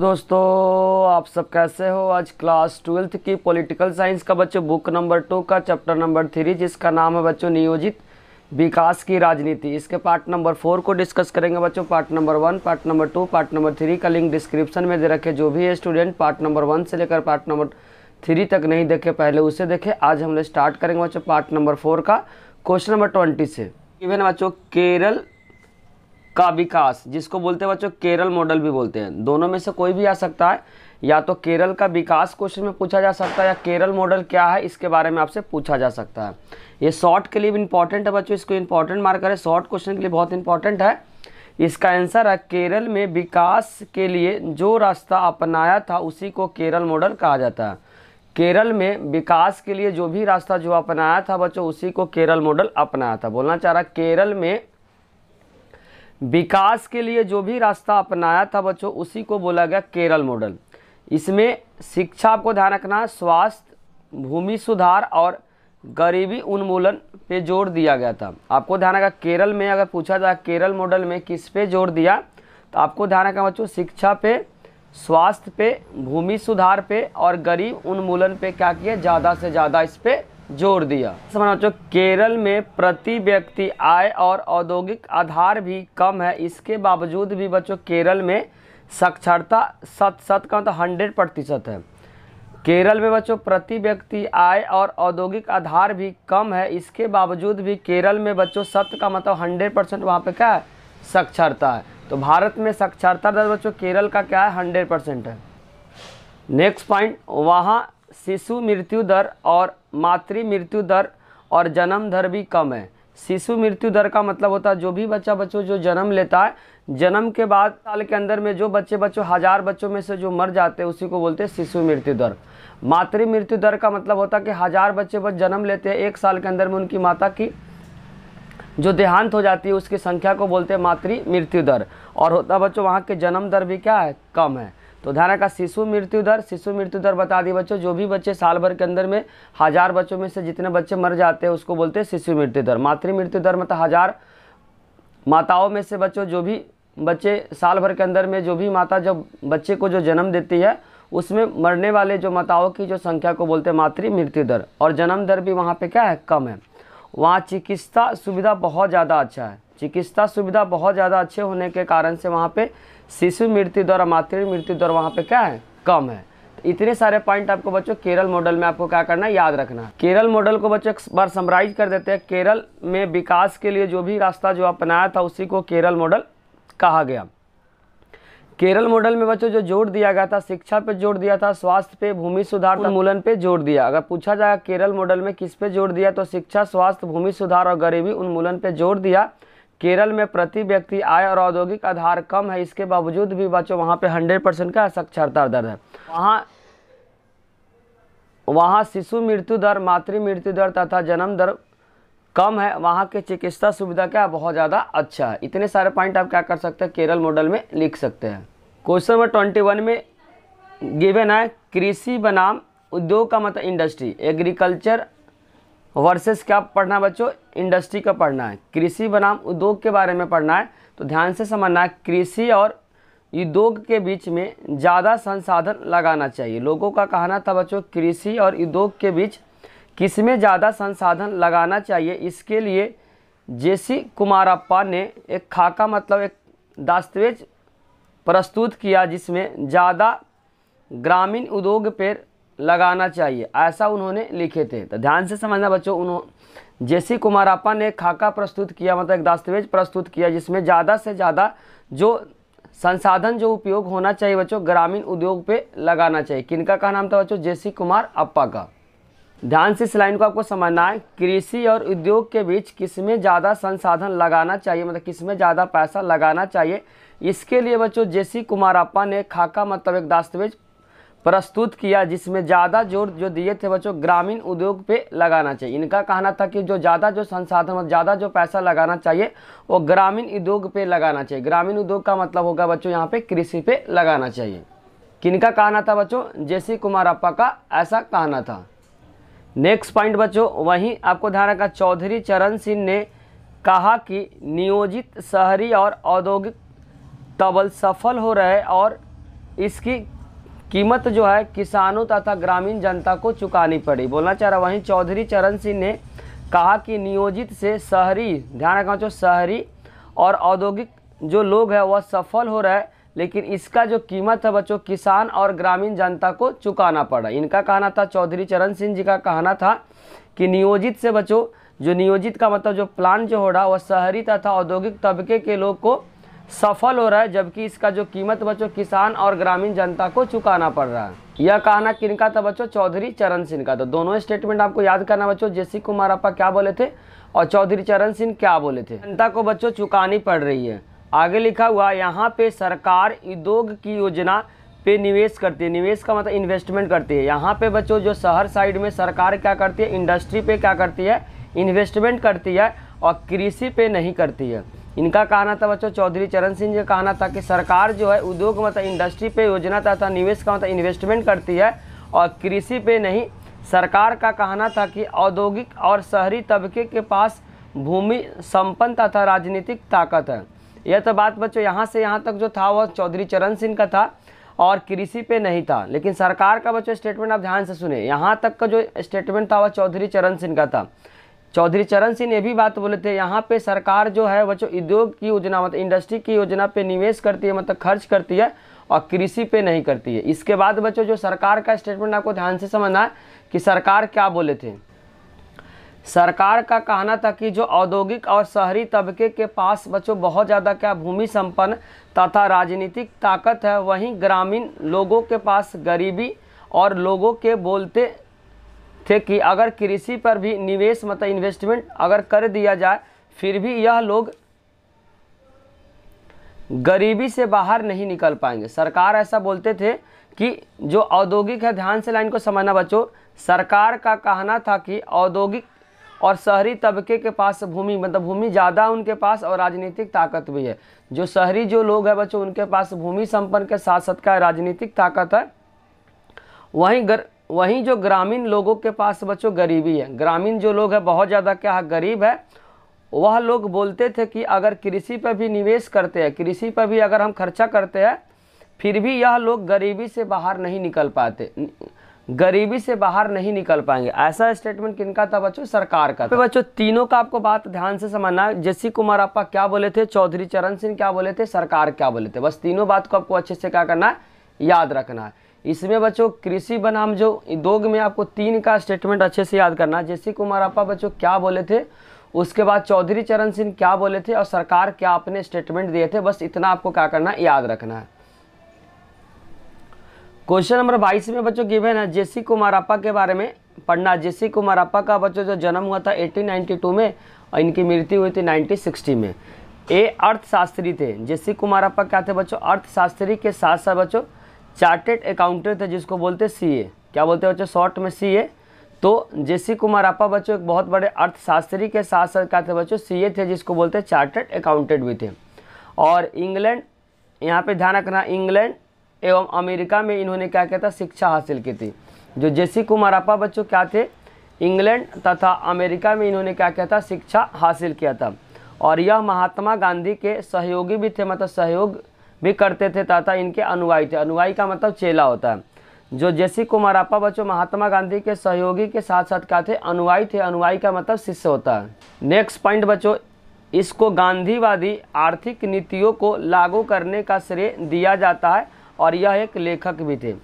दोस्तों आप सब कैसे हो आज क्लास ट्वेल्थ की पॉलिटिकल साइंस का बच्चों बुक नंबर टू का चैप्टर नंबर थ्री जिसका नाम है बच्चों नियोजित विकास की राजनीति इसके पार्ट नंबर फोर को डिस्कस करेंगे बच्चों part number one part number two part number three का लिंक डिस्क्रिप्शन में दे रखे जो भी स्टूडेंट पार्ट नंबर वन से लेकर पार्ट नंबर थ्री तक नहीं देखे पहले उसे देखे आज हम लोग स्टार्ट करेंगे बच्चों पार्ट नंबर फोर का क्वेश्चन नंबर ट्वेंटी से इवन बच्चों केरल का विकास जिसको बोलते हैं बच्चों केरल मॉडल भी बोलते हैं दोनों में से कोई भी आ सकता है या तो केरल का विकास क्वेश्चन में पूछा जा सकता है या केरल मॉडल क्या है इसके बारे में आपसे पूछा जा सकता है ये शॉर्ट के लिए भी इंपॉर्टेंट है बच्चों इसको इंपॉर्टेंट मार्क करें शॉर्ट क्वेश्चन के लिए बहुत इंपॉर्टेंट है इसका आंसर है केरल में विकास के लिए जो रास्ता अपनाया था उसी को केरल मॉडल कहा जाता है केरल में विकास के लिए जो भी रास्ता जो अपनाया था बच्चों उसी को केरल मॉडल अपनाया था बोलना चाह रहा केरल में विकास के लिए जो भी रास्ता अपनाया था बच्चों उसी को बोला गया केरल मॉडल इसमें शिक्षा आपको ध्यान रखना स्वास्थ्य भूमि सुधार और गरीबी उन्मूलन पे जोर दिया गया था आपको ध्यान रखा केरल में अगर पूछा जाए केरल मॉडल में किस पे जोर दिया तो आपको ध्यान रखना बच्चों शिक्षा पे स्वास्थ्य पे भूमि सुधार पे और गरीब उन्मूलन पे क्या किया ज़्यादा से ज़्यादा इस पर जोर दिया बच्चों केरल में प्रति व्यक्ति आय और औद्योगिक आधार भी कम है इसके बावजूद भी बच्चों केरल में साक्षरता सत सत का तो हंड्रेड प्रतिशत है केरल में बच्चों प्रति व्यक्ति आय और औद्योगिक आधार भी कम है इसके बावजूद भी केरल में बच्चों सत का मतलब हंड्रेड परसेंट वहाँ पर क्या है साक्षरता है तो भारत में साक्षरता दर बच्चों केरल का क्या है हंड्रेड परसेंट है नेक्स्ट पॉइंट वहाँ शिशु मृत्यु दर और मातृ मृत्यु दर और जन्म दर भी कम है शिशु मृत्यु दर का मतलब होता है जो भी बच्चा बच्चों जो जन्म लेता है जन्म के बाद साल के अंदर में जो बच्चे बच्चों हज़ार बच्चों में से जो मर जाते हैं उसी को बोलते हैं शिशु मृत्यु दर मातृ मृत्यु दर का मतलब होता है कि हज़ार बच्चे बच्चे जन्म लेते हैं एक साल के अंदर में उनकी माता की जो देहांत हो जाती है उसकी संख्या को बोलते हैं मातृ मृत्यु दर और होता बच्चों वहाँ के जन्म दर भी क्या है कम है तो ध्यान रखा शिशु मृत्यु दर शिशु मृत्यु दर बता दी बच्चों जो भी बच्चे साल भर के अंदर में हज़ार बच्चों में से जितने बच्चे मर जाते हैं उसको बोलते हैं शिशु मृत्यु दर मातृ मृत्यु दर मतलब हज़ार माताओं में से बच्चों जो भी बच्चे साल भर के अंदर में जो भी माता जब बच्चे को जो जन्म देती है उसमें मरने वाले जो माताओं की जो संख्या को बोलते हैं मातृ मृत्यु दर और जन्म दर भी वहाँ पे क्या है कम है वहाँ चिकित्सा सुविधा बहुत ज़्यादा अच्छा है चिकित्सा सुविधा बहुत ज़्यादा अच्छे होने के कारण से वहाँ पे शिशु मृत्यु दर मातृ मृत्यु दर वहाँ पे क्या है कम है इतने सारे पॉइंट आपको बच्चों केरल मॉडल में आपको क्या करना है याद रखना है केरल मॉडल को बच्चों एक बार समराइज कर देते हैं केरल में विकास के लिए जो भी रास्ता जो अपनाया था उसी को केरल मॉडल कहा गया केरल मॉडल में बच्चों जो जोड़ दिया गया था शिक्षा पे जोड़ दिया था स्वास्थ्य पे भूमि सुधार उन्मूलन पे जोड़ दिया अगर पूछा जाए केरल मॉडल में किस पे जोड़ दिया तो शिक्षा स्वास्थ्य भूमि सुधार और गरीबी उन्मूलन पे जोड़ दिया केरल में प्रति व्यक्ति आय और औद्योगिक आधार कम है इसके बावजूद भी बच्चों वहाँ पे 100 परसेंट का साक्षरता दर है वहाँ वहाँ शिशु मृत्यु दर मातृ मृत्यु दर तथा जन्म दर कम है वहाँ के चिकित्सा सुविधा क्या बहुत ज़्यादा अच्छा है इतने सारे पॉइंट आप क्या कर सकते हैं केरल मॉडल में लिख सकते हैं क्वेश्चन नंबर ट्वेंटी वन में गिवेन है कृषि बनाम उद्योग का मतलब इंडस्ट्री एग्रीकल्चर वर्सेस क्या पढ़ना है बच्चों इंडस्ट्री का पढ़ना है कृषि बनाम उद्योग के बारे में पढ़ना है तो ध्यान से समझना है कृषि और उद्योग के बीच में ज़्यादा संसाधन लगाना चाहिए लोगों का कहना था बच्चों कृषि और उद्योग के बीच किस में ज़्यादा संसाधन लगाना चाहिए इसके लिए जेसी कुमारप्पा ने एक खाका मतलब एक दस्तावेज प्रस्तुत किया जिसमें ज़्यादा ग्रामीण उद्योग पर लगाना चाहिए ऐसा उन्होंने लिखे थे तो ध्यान से समझना बच्चों उन्होंने जेसी कुमारापा ने खाका प्रस्तुत किया मतलब एक दस्तावेज प्रस्तुत किया जिसमें ज़्यादा से ज़्यादा जो संसाधन जो उपयोग होना चाहिए बच्चों ग्रामीण उद्योग पे लगाना चाहिए किनका का नाम था बच्चों जेसी कुमार अप्पा का ध्यान से इस लाइन को आपको समझना है कृषि और उद्योग के बीच किसमें ज़्यादा संसाधन लगाना चाहिए मतलब किसमें ज़्यादा पैसा लगाना चाहिए इसके लिए बच्चों जेसी अप्पा ने खाका मतलब एक दस्तावेज प्रस्तुत किया जिसमें ज़्यादा जोर जो दिए थे बच्चों ग्रामीण उद्योग पे लगाना चाहिए इनका कहना था कि जो ज़्यादा जो संसाधन ज़्यादा जो पैसा लगाना चाहिए वो ग्रामीण उद्योग पे लगाना चाहिए ग्रामीण उद्योग का मतलब होगा बच्चों यहाँ पे कृषि पे लगाना चाहिए किनका कहना था बच्चों कुमार अप्पा का ऐसा कहना था नेक्स्ट पॉइंट बच्चों वहीं आपको ध्यान रखा चौधरी चरण सिंह ने कहा कि नियोजित शहरी और औद्योगिक तबल सफल हो रहे और इसकी कीमत जो है किसानों तथा ग्रामीण जनता को चुकानी पड़ी बोलना चाह रहा वहीं चौधरी चरण सिंह ने कहा कि नियोजित से शहरी ध्यान रखना चाहिए शहरी और औद्योगिक जो लोग हैं वह सफल हो रहा है लेकिन इसका जो कीमत है बच्चों किसान और ग्रामीण जनता को चुकाना पड़ा इनका कहना था चौधरी चरण सिंह जी का कहना था कि नियोजित से बच्चों जो नियोजित का मतलब जो प्लान जो हो रहा वह शहरी तथा औद्योगिक तबके के लोग को सफल हो रहा है जबकि इसका जो कीमत बच्चों किसान और ग्रामीण जनता को चुकाना पड़ रहा है यह कहना किनका था बच्चों चौधरी चरण सिंह का था दोनों स्टेटमेंट आपको याद करना बच्चों जेसी कुमार अपा क्या बोले थे और चौधरी चरण सिंह क्या बोले थे जनता को बच्चों चुकानी पड़ रही है आगे लिखा हुआ यहाँ पे सरकार उद्योग की योजना पे निवेश करती है निवेश का मतलब इन्वेस्टमेंट करती है यहाँ पे बच्चों जो शहर साइड में सरकार क्या करती है इंडस्ट्री पे क्या करती है इन्वेस्टमेंट करती है और कृषि पे नहीं करती है इनका कहना था बच्चों चौधरी चरण सिंह जी का कहना था कि सरकार जो है उद्योग मतलब इंडस्ट्री पे योजना तथा निवेश का मतलब इन्वेस्टमेंट करती है और कृषि पे नहीं सरकार का कहना था कि औद्योगिक और शहरी तबके के पास भूमि संपन्न तथा राजनीतिक ताकत है यह तो बात बच्चों यहाँ से यहाँ तक जो था वह चौधरी चरण सिंह का था और कृषि पे नहीं था लेकिन सरकार का बच्चों स्टेटमेंट आप ध्यान से सुने यहाँ तक का जो स्टेटमेंट था वह चौधरी चरण सिंह का था चौधरी चरण सिंह ने भी बात बोले थे यहाँ पे सरकार जो है बच्चों उद्योग की योजना मतलब इंडस्ट्री की योजना पे निवेश करती है मतलब खर्च करती है और कृषि पे नहीं करती है इसके बाद बच्चों जो सरकार का स्टेटमेंट आपको ध्यान से समझना है कि सरकार क्या बोले थे सरकार का कहना था कि जो औद्योगिक और शहरी तबके के पास बच्चों बहुत ज़्यादा क्या भूमि संपन्न तथा राजनीतिक ताकत है वहीं ग्रामीण लोगों के पास गरीबी और लोगों के बोलते थे कि अगर कृषि पर भी निवेश मतलब इन्वेस्टमेंट अगर कर दिया जाए फिर भी यह लोग गरीबी से बाहर नहीं निकल पाएंगे सरकार ऐसा बोलते थे कि जो औद्योगिक है ध्यान से लाइन को समझना बच्चों सरकार का कहना था कि औद्योगिक और शहरी तबके के पास भूमि मतलब भूमि ज़्यादा उनके पास और राजनीतिक ताकत भी है जो शहरी जो लोग हैं बच्चों उनके पास भूमि संपन्न के साथ साथ का राजनीतिक ताकत है वहीं गर वहीं जो ग्रामीण लोगों के पास बच्चों गरीबी है ग्रामीण जो लोग हैं बहुत ज़्यादा क्या गरीब है वह लोग बोलते थे कि अगर कृषि पर भी निवेश करते हैं कृषि पर भी अगर हम खर्चा करते हैं फिर भी यह लोग गरीबी से बाहर नहीं निकल पाते गरीबी से बाहर नहीं निकल पाएंगे ऐसा स्टेटमेंट किनका था बच्चों सरकार का था बच्चों तीनों का आपको बात ध्यान से समझना है जस्सी कुमार आपा क्या बोले थे चौधरी चरण सिंह क्या बोले थे सरकार क्या बोले थे बस तीनों बात को आपको अच्छे से क्या करना है याद रखना है इसमें बच्चों कृषि बनाम जो उद्योग में आपको तीन का स्टेटमेंट अच्छे से याद करना जैसे कुमारप्पा बच्चों क्या बोले थे उसके बाद चौधरी चरण सिंह क्या बोले थे और सरकार क्या अपने स्टेटमेंट दिए थे बस इतना आपको क्या करना याद रखना है क्वेश्चन नंबर बाईस में बच्चों गिवन है जेसी कुमारप्पा के बारे में पढ़ना जेसी कुमारप्पा का बच्चों जो जन्म हुआ था 1892 में और इनकी मृत्यु हुई थी 1960 में ये अर्थशास्त्री थे जेसी कुमारप्पा क्या थे बच्चों अर्थशास्त्री के साथ साथ बच्चों चार्टेड अकाउंटेंट है जिसको बोलते हैं ए क्या बोलते हैं बच्चों शॉर्ट में सी तो जेसी अपा बच्चों एक बहुत बड़े अर्थशास्त्री के साथ साथ क्या थे बच्चों सी थे जिसको बोलते हैं चार्टेड अकाउंटेंट भी थे और इंग्लैंड यहाँ पे ध्यान रखना इंग्लैंड एवं अमेरिका में इन्होंने क्या किया था शिक्षा हासिल की थी जो जे कुमार कुमारप्पा बच्चों क्या थे इंग्लैंड तथा अमेरिका में इन्होंने क्या किया था शिक्षा हासिल किया था और यह महात्मा गांधी के सहयोगी भी थे मतलब सहयोग भी करते थे तथा इनके अनुयायी थे अनुयायी का मतलब चेला होता है जो जेसी कुमारप्पा बच्चों महात्मा गांधी के सहयोगी के साथ साथ क्या थे अनुयायी थे अनुयायी का मतलब शिष्य होता है नेक्स्ट पॉइंट बच्चों इसको गांधीवादी आर्थिक नीतियों को लागू करने का श्रेय दिया जाता है और यह एक लेखक भी थे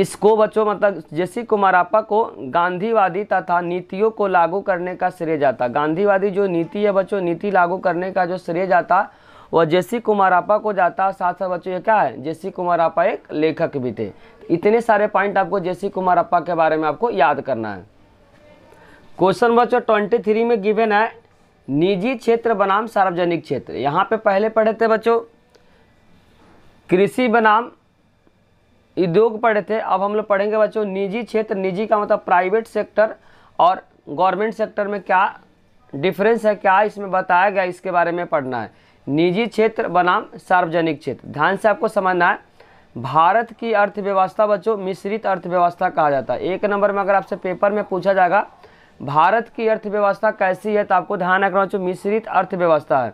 इसको बच्चों मतलब जेसी कुमारप्पा को गांधीवादी तथा नीतियों को लागू करने का श्रेय जाता गांधीवादी जो नीति है बच्चों नीति लागू करने का जो श्रेय जाता और जेसी आपा को जाता है साथ साथ बच्चों ये क्या है जेसी कुमार आपा एक लेखक भी थे इतने सारे पॉइंट आपको जेसी कुमार आपा के बारे में आपको याद करना है क्वेश्चन बच्चों ट्वेंटी थ्री में गिवेन है निजी क्षेत्र बनाम सार्वजनिक क्षेत्र यहाँ पे पहले पढ़े थे बच्चों कृषि बनाम उद्योग पढ़े थे अब हम लोग पढ़ेंगे बच्चों निजी क्षेत्र निजी का मतलब प्राइवेट सेक्टर और गवर्नमेंट सेक्टर में क्या डिफरेंस है क्या इसमें बताया गया इसके बारे में पढ़ना है निजी क्षेत्र बनाम सार्वजनिक क्षेत्र ध्यान से आपको समझना है भारत की अर्थव्यवस्था बच्चों मिश्रित अर्थव्यवस्था कहा जाता है एक नंबर में अगर आपसे पेपर में पूछा जाएगा भारत की अर्थव्यवस्था कैसी है तो आपको ध्यान रखना बच्चों मिश्रित अर्थव्यवस्था है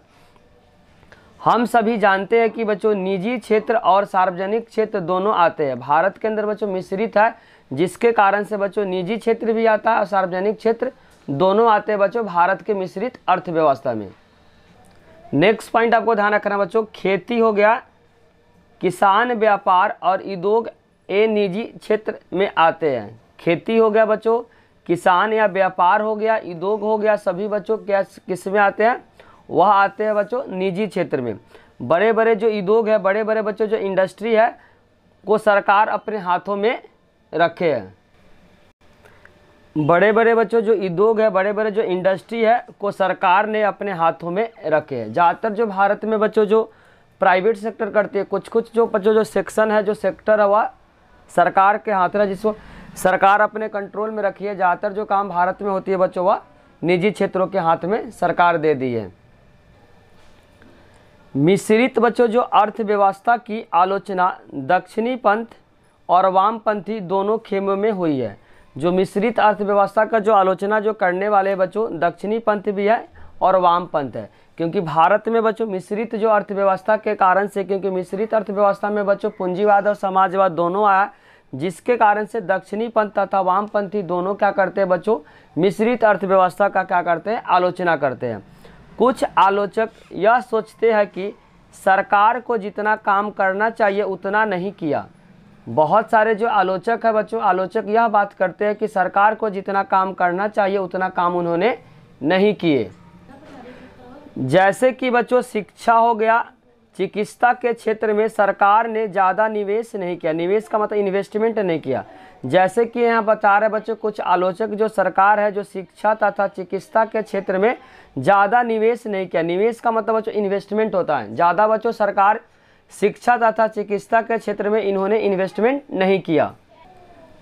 हम सभी जानते हैं कि बच्चों निजी क्षेत्र और सार्वजनिक क्षेत्र दोनों आते हैं भारत के अंदर बच्चों मिश्रित है जिसके कारण से बच्चों निजी क्षेत्र भी आता है और सार्वजनिक क्षेत्र दोनों आते हैं बच्चों भारत के मिश्रित अर्थव्यवस्था में नेक्स्ट पॉइंट आपको ध्यान रखना बच्चों खेती हो गया किसान व्यापार और उद्योग ए निजी क्षेत्र में आते हैं खेती हो गया बच्चों किसान या व्यापार हो गया उद्योग हो गया सभी बच्चों क्या किस में आते हैं वह आते हैं बच्चों निजी क्षेत्र में बड़े बड़े जो उद्योग है बड़े बड़े बच्चों जो इंडस्ट्री है को सरकार अपने हाथों में रखे हैं बड़े बड़े बच्चों जो उद्योग है बड़े बड़े जो इंडस्ट्री है को सरकार ने अपने हाथों में रखे हैं ज़्यादातर जो भारत में बच्चों जो प्राइवेट सेक्टर करती है कुछ कुछ जो बच्चों जो सेक्शन है जो सेक्टर है वह सरकार के हाथ में जिसको सरकार अपने कंट्रोल में रखी है ज़्यादातर जो काम भारत में होती है बच्चों वह निजी क्षेत्रों के हाथ में सरकार दे दी है मिश्रित बच्चों जो अर्थव्यवस्था की आलोचना दक्षिणी पंथ और वामपंथी दोनों खेमों में हुई है जो मिश्रित अर्थव्यवस्था का जो आलोचना जो करने वाले बच्चों दक्षिणी पंथ भी है और वाम पंथ है क्योंकि भारत में बच्चों मिश्रित जो अर्थव्यवस्था के कारण से क्योंकि मिश्रित अर्थव्यवस्था में बच्चों पूंजीवाद और समाजवाद दोनों आया जिसके कारण से दक्षिणी पंथ तथा वामपंथी दोनों क्या करते हैं बच्चों मिश्रित अर्थव्यवस्था का क्या करते हैं आलोचना करते हैं कुछ आलोचक यह सोचते हैं कि सरकार को जितना काम करना चाहिए उतना नहीं किया बहुत सारे जो आलोचक है बच्चों आलोचक यह बात करते हैं कि सरकार को जितना काम करना चाहिए उतना काम उन्होंने नहीं किए जैसे कि बच्चों शिक्षा हो गया चिकित्सा के क्षेत्र में सरकार ने ज़्यादा निवेश नहीं किया निवेश का मतलब इन्वेस्टमेंट नहीं किया जैसे कि यहाँ बता रहे बच्चों कुछ आलोचक जो सरकार है जो शिक्षा तथा चिकित्सा के क्षेत्र में ज़्यादा निवेश नहीं किया निवेश का मतलब बच्चों इन्वेस्टमेंट होता है ज़्यादा बच्चों सरकार शिक्षा तथा चिकित्सा के क्षेत्र में इन्होंने इन्वेस्टमेंट नहीं किया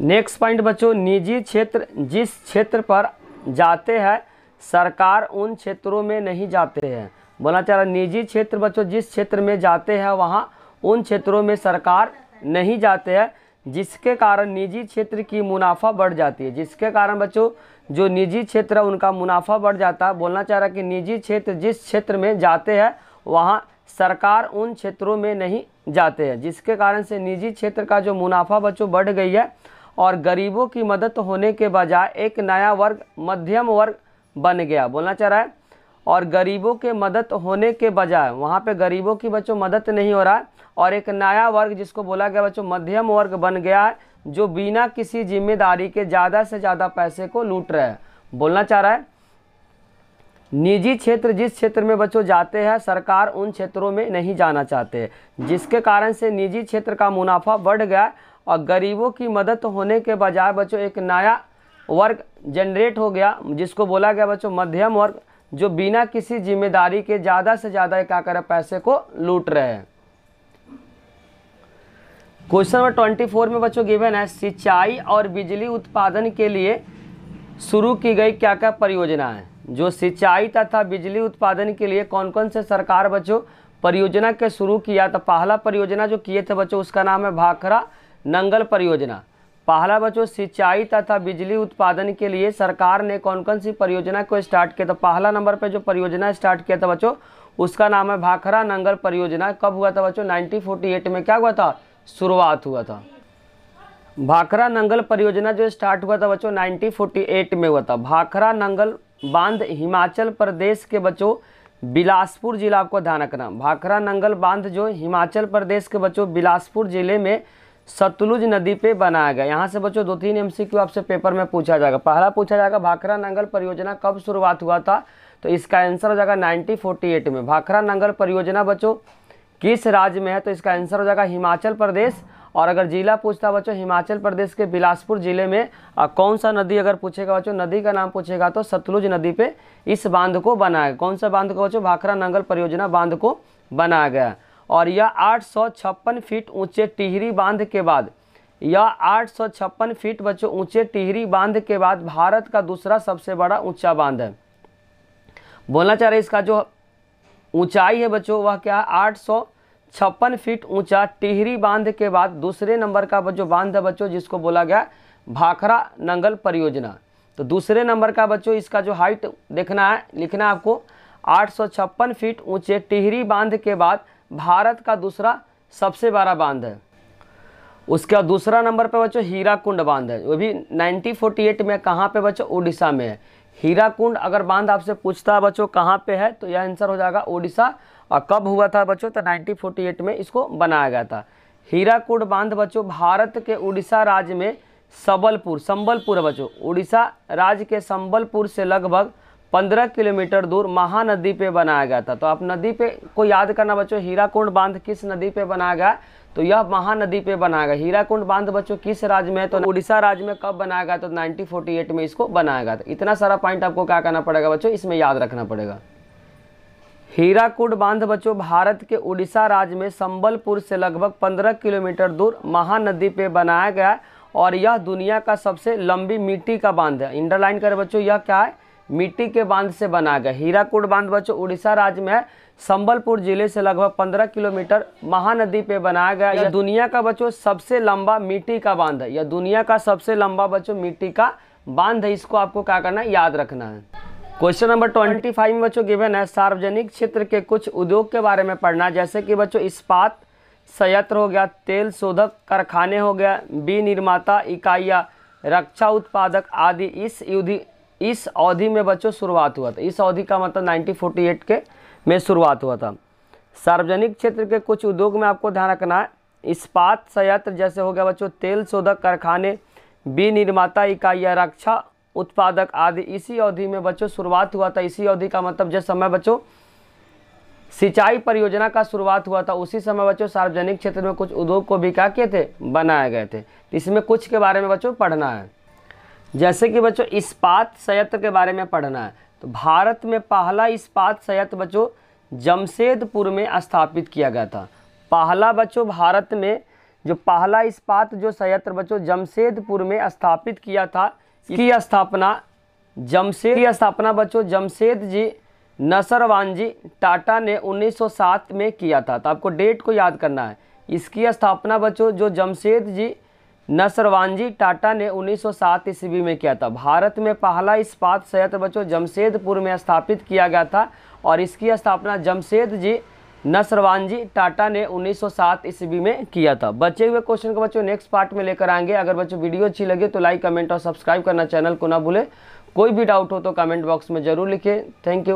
नेक्स्ट पॉइंट बच्चों निजी क्षेत्र जिस क्षेत्र पर जाते हैं सरकार उन क्षेत्रों में नहीं जाते हैं बोला चाह रहा निजी क्षेत्र बच्चों जिस क्षेत्र में जाते हैं वहाँ उन क्षेत्रों में सरकार नहीं जाते हैं जिसके कारण निजी क्षेत्र की मुनाफा बढ़ जाती है जिसके कारण बच्चों जो निजी क्षेत्र है उनका मुनाफा बढ़ जाता है बोलना चाह रहा कि निजी क्षेत्र जिस क्षेत्र में जाते हैं वहाँ सरकार उन क्षेत्रों में नहीं जाते हैं जिसके कारण से निजी क्षेत्र का जो मुनाफा बच्चों बढ़ गई है और गरीबों की मदद होने के बजाय एक नया वर्ग मध्यम वर्ग बन गया बोलना चाह रहा है और गरीबों के मदद होने के बजाय वहाँ पे गरीबों की बच्चों मदद नहीं हो रहा है और एक नया वर्ग जिसको बोला गया बच्चों मध्यम वर्ग बन गया है जो बिना किसी जिम्मेदारी के ज़्यादा से ज़्यादा पैसे को लूट रहे हैं बोलना चाह रहा है निजी क्षेत्र जिस क्षेत्र में बच्चों जाते हैं सरकार उन क्षेत्रों में नहीं जाना चाहते जिसके कारण से निजी क्षेत्र का मुनाफा बढ़ गया और गरीबों की मदद होने के बजाय बच्चों एक नया वर्ग जनरेट हो गया जिसको बोला गया बच्चों मध्यम वर्ग जो बिना किसी जिम्मेदारी के ज़्यादा से ज़्यादा क्या कर पैसे को लूट रहे हैं क्वेश्चन नंबर ट्वेंटी फोर में बच्चों गिवन है सिंचाई और बिजली उत्पादन के लिए शुरू की गई क्या क्या परियोजना है जो सिंचाई तथा बिजली उत्पादन के लिए कौन कौन से सरकार बच्चों परियोजना के शुरू किया तो पहला परियोजना जो किए थे बच्चों उसका नाम है भाखरा नंगल परियोजना पहला बच्चों सिंचाई तथा बिजली उत्पादन के लिए सरकार ने कौन कौन सी परियोजना को स्टार्ट किया था पहला नंबर पर जो परियोजना स्टार्ट किया था बच्चों उसका नाम है भाखरा नंगल परियोजना कब हुआ था बच्चों 1948 में क्या हुआ था शुरुआत हुआ था भाखरा नंगल परियोजना जो स्टार्ट हुआ था बच्चों 1948 में हुआ था भाखरा नंगल बांध हिमाचल प्रदेश के बच्चों बिलासपुर जिला आपको ध्यान रखना भाखरा नंगल बांध जो हिमाचल प्रदेश के बच्चों बिलासपुर जिले में सतलुज नदी पे बनाया गया यहाँ से बच्चों दो तीन एमसीक्यू आपसे पेपर में पूछा जाएगा पहला पूछा जाएगा भाखरा नंगल परियोजना कब शुरुआत हुआ था तो इसका आंसर हो जाएगा नाइनटीन में भाखरा नंगल परियोजना बच्चों किस राज्य में है तो इसका आंसर हो जाएगा हिमाचल प्रदेश और अगर जिला पूछता बच्चों हिमाचल प्रदेश के बिलासपुर जिले में कौन सा नदी अगर पूछेगा बच्चों नदी का नाम पूछेगा तो सतलुज नदी पे इस बांध को बनाया कौन सा बांध को बच्चों भाखरा नंगल परियोजना बांध को बनाया गया और यह आठ फीट ऊँचे टिहरी बांध के बाद यह आठ फीट बच्चों ऊँचे टिहरी बांध के बाद भारत का दूसरा सबसे बड़ा ऊँचा बांध है बोलना चाह रहे इसका जो ऊंचाई है बच्चों वह क्या है आठ छप्पन फीट ऊंचा टिहरी बांध के बाद दूसरे नंबर का जो बांध है बच्चों जिसको बोला गया भाखरा नंगल परियोजना तो दूसरे नंबर का बच्चों इसका जो हाइट देखना है लिखना है आपको आठ फीट ऊंचे टिहरी बांध के बाद भारत का दूसरा सबसे बड़ा बांध है उसके बाद दूसरा नंबर पर बच्चों हीरा कुंड बांध है वो भी 1948 में कहाँ पे बच्चों ओडिशा में है हीरा कुंड अगर बांध आपसे पूछता है बच्चों कहाँ पे है तो यह आंसर हो जाएगा ओडिशा और कब हुआ था बच्चों तो 1948 में इसको बनाया गया था हीराकुड बांध बच्चों भारत के उड़ीसा राज्य में सबलपुर संबलपुर बच्चों उड़ीसा राज्य के संबलपुर से लगभग 15 किलोमीटर दूर महानदी पे बनाया गया था तो आप नदी पे को याद करना बच्चों हीराकुंड बांध किस नदी पे बनाया गया तो यह महानदी पे बनाया गया हीराकुंड बांध बच्चों किस राज्य में है तो उड़ीसा राज्य में कब बनाया गया तो 1948 में इसको बनाया गया था इतना सारा पॉइंट आपको क्या करना पड़ेगा बच्चों इसमें याद रखना पड़ेगा हीराकुड बांध बच्चों भारत के उड़ीसा राज्य में संबलपुर से लगभग 15 किलोमीटर दूर महानदी पे बनाया गया है और यह दुनिया का सबसे लंबी मिट्टी का बांध है इंडरलाइन करें बच्चों यह क्या है मिट्टी के बांध से बनाया गया हीराकुड बांध बच्चों उड़ीसा राज्य में है संबलपुर जिले से लगभग 15 किलोमीटर महानदी पे बनाया गया यह दुनिया का बच्चों सबसे लंबा मिट्टी का बांध है यह दुनिया का सबसे लंबा बच्चों मिट्टी का बांध है इसको आपको क्या करना है याद रखना है क्वेश्चन नंबर ट्वेंटी फाइव में बच्चों गिवन है सार्वजनिक क्षेत्र के कुछ उद्योग के बारे में पढ़ना जैसे कि बच्चों इस्पात संयत्र हो गया तेल शोधक कारखाने हो गया विनिर्माता इकाइयाँ रक्षा उत्पादक आदि इस युद्धि इस अवधि में बच्चों शुरुआत हुआ था इस अवधि का मतलब 1948 के में शुरुआत हुआ था सार्वजनिक क्षेत्र के कुछ उद्योग में आपको ध्यान रखना है इस्पात संयत्र जैसे हो गया बच्चों तेल शोधक कारखाने विनिर्माता इकाइयाँ रक्षा उत्पादक आदि इसी अवधि में बच्चों शुरुआत हुआ था इसी अवधि का मतलब जिस समय बच्चों सिंचाई परियोजना का शुरुआत हुआ था उसी समय बच्चों सार्वजनिक क्षेत्र में कुछ उद्योग को भी क्या किए थे बनाए गए थे इसमें कुछ के बारे में बच्चों पढ़ना है जैसे कि बच्चों इस्पात संयंत्र के बारे में पढ़ना है तो भारत में पहला इस्पात संयंत्र बच्चों जमशेदपुर में स्थापित किया गया था पहला बच्चों भारत में जो पहला इस्पात जो संयंत्र बच्चों जमशेदपुर में स्थापित किया था की स्थापना जमशेद की स्थापना बच्चों जमशेद जी नसरवानजी टाटा ने 1907 में किया था तो आपको डेट को याद करना है इसकी स्थापना बच्चों जो जमशेद जी नसरवानजी टाटा ने 1907 ईस्वी में किया था भारत में पहला इस्पात संयंत्र बच्चों जमशेदपुर में स्थापित किया गया था और इसकी स्थापना जमशेद जी नसरवानजी टाटा ने 1907 ईस्वी में किया था बचे हुए क्वेश्चन को बच्चों नेक्स्ट पार्ट में लेकर आएंगे अगर बच्चों वीडियो अच्छी लगे तो लाइक कमेंट और सब्सक्राइब करना चैनल को ना भूले कोई भी डाउट हो तो कमेंट बॉक्स में ज़रूर लिखें थैंक यू